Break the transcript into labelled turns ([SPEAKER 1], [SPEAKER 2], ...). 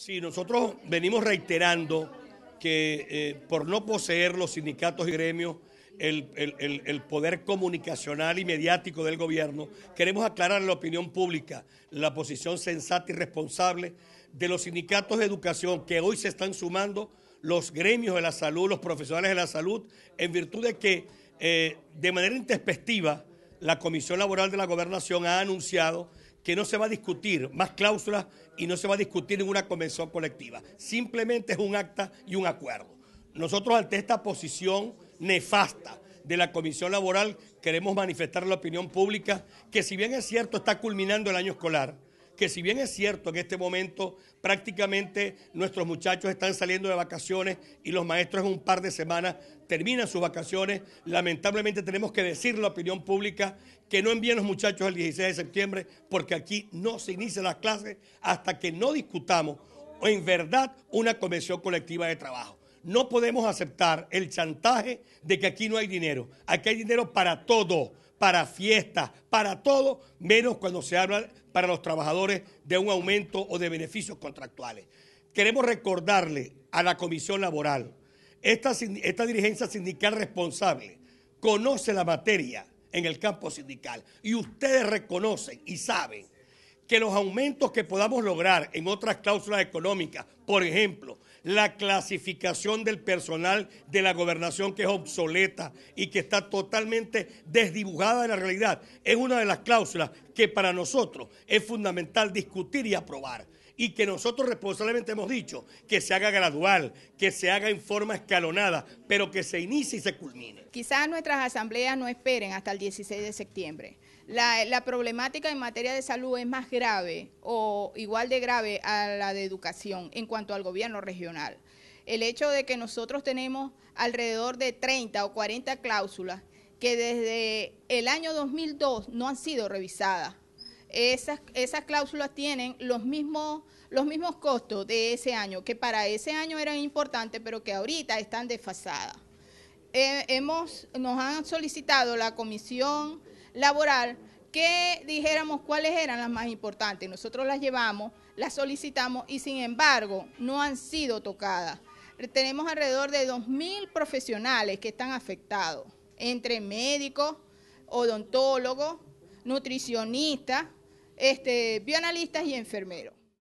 [SPEAKER 1] Sí, nosotros venimos reiterando que eh, por no poseer los sindicatos y gremios el, poder comunicacional y mediático del gobierno, queremos aclarar a la opinión pública la posición sensata y responsable de los sindicatos de educación que hoy se están sumando, los gremios de la salud, los profesionales de la salud, en virtud de que eh, de manera introspectiva la Comisión Laboral de la Gobernación ha anunciado que no se va a discutir más cláusulas y no se va a discutir en una convención colectiva. Simplemente es un acta y un acuerdo. Nosotros ante esta posición nefasta de la Comisión Laboral queremos manifestar la opinión pública que si bien es cierto está culminando el año escolar, que si bien es cierto en este momento prácticamente nuestros muchachos están saliendo de vacaciones y los maestros en un par de semanas terminan sus vacaciones, lamentablemente tenemos que decirle a la opinión pública que no envíen los muchachos el 16 de septiembre porque aquí no se inician las clases hasta que no discutamos en verdad una convención colectiva de trabajo. No podemos aceptar el chantaje de que aquí no hay dinero. Aquí hay dinero para todo para fiestas, para todo, menos cuando se habla para los trabajadores de un aumento o de beneficios contractuales. Queremos recordarle a la Comisión Laboral, esta, esta dirigencia sindical responsable conoce la materia en el campo sindical y ustedes reconocen y saben que los aumentos que podamos lograr en otras cláusulas económicas, por ejemplo, la clasificación del personal de la gobernación que es obsoleta y que está totalmente desdibujada de la realidad. Es una de las cláusulas que para nosotros es fundamental discutir y aprobar y que nosotros responsablemente hemos dicho que se haga gradual, que se haga en forma escalonada, pero que se inicie y se culmine.
[SPEAKER 2] Quizás nuestras asambleas no esperen hasta el 16 de septiembre. La, problemática en materia de salud es más grave o igual de grave a la de educación en cuanto al gobierno regional. El hecho de que nosotros tenemos alrededor de 30 o 40 cláusulas que desde el año 2002 no han sido revisadas. Esas, cláusulas tienen los mismos, los mismos costos de ese año, que para ese año eran importantes, pero que ahorita están desfasadas. Eh, nos han solicitado la comisión laboral que dijéramos cuáles eran las más importantes. Nosotros las llevamos, las solicitamos y sin embargo no han sido tocadas. Tenemos alrededor de 2.000 profesionales que están afectados entre médicos, odontólogos, nutricionistas, este, bioanalistas y enfermeros.